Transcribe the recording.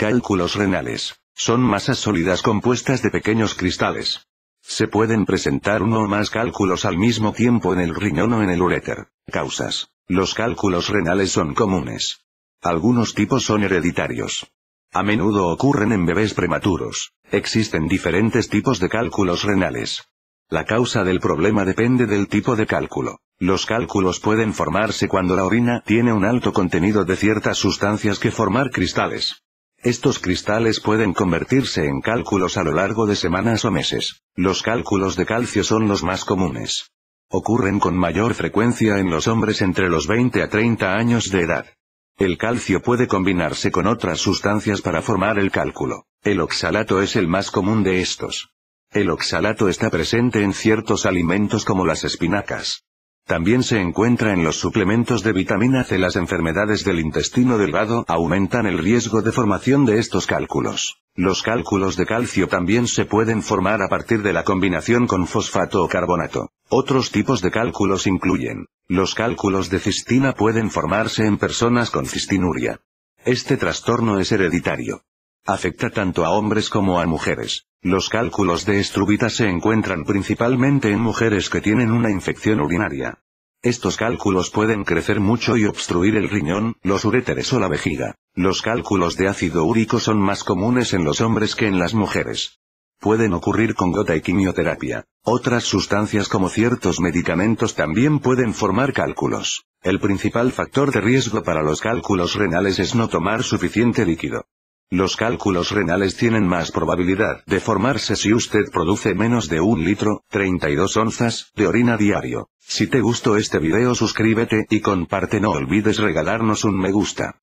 Cálculos renales. Son masas sólidas compuestas de pequeños cristales. Se pueden presentar uno o más cálculos al mismo tiempo en el riñón o en el ureter. Causas. Los cálculos renales son comunes. Algunos tipos son hereditarios. A menudo ocurren en bebés prematuros. Existen diferentes tipos de cálculos renales. La causa del problema depende del tipo de cálculo. Los cálculos pueden formarse cuando la orina tiene un alto contenido de ciertas sustancias que formar cristales. Estos cristales pueden convertirse en cálculos a lo largo de semanas o meses. Los cálculos de calcio son los más comunes. Ocurren con mayor frecuencia en los hombres entre los 20 a 30 años de edad. El calcio puede combinarse con otras sustancias para formar el cálculo. El oxalato es el más común de estos. El oxalato está presente en ciertos alimentos como las espinacas. También se encuentra en los suplementos de vitamina C. Las enfermedades del intestino delgado aumentan el riesgo de formación de estos cálculos. Los cálculos de calcio también se pueden formar a partir de la combinación con fosfato o carbonato. Otros tipos de cálculos incluyen. Los cálculos de cistina pueden formarse en personas con cistinuria. Este trastorno es hereditario. Afecta tanto a hombres como a mujeres. Los cálculos de estrubita se encuentran principalmente en mujeres que tienen una infección urinaria. Estos cálculos pueden crecer mucho y obstruir el riñón, los uréteres o la vejiga. Los cálculos de ácido úrico son más comunes en los hombres que en las mujeres. Pueden ocurrir con gota y quimioterapia. Otras sustancias como ciertos medicamentos también pueden formar cálculos. El principal factor de riesgo para los cálculos renales es no tomar suficiente líquido. Los cálculos renales tienen más probabilidad de formarse si usted produce menos de un litro, 32 onzas, de orina diario. Si te gustó este video suscríbete y comparte no olvides regalarnos un me gusta.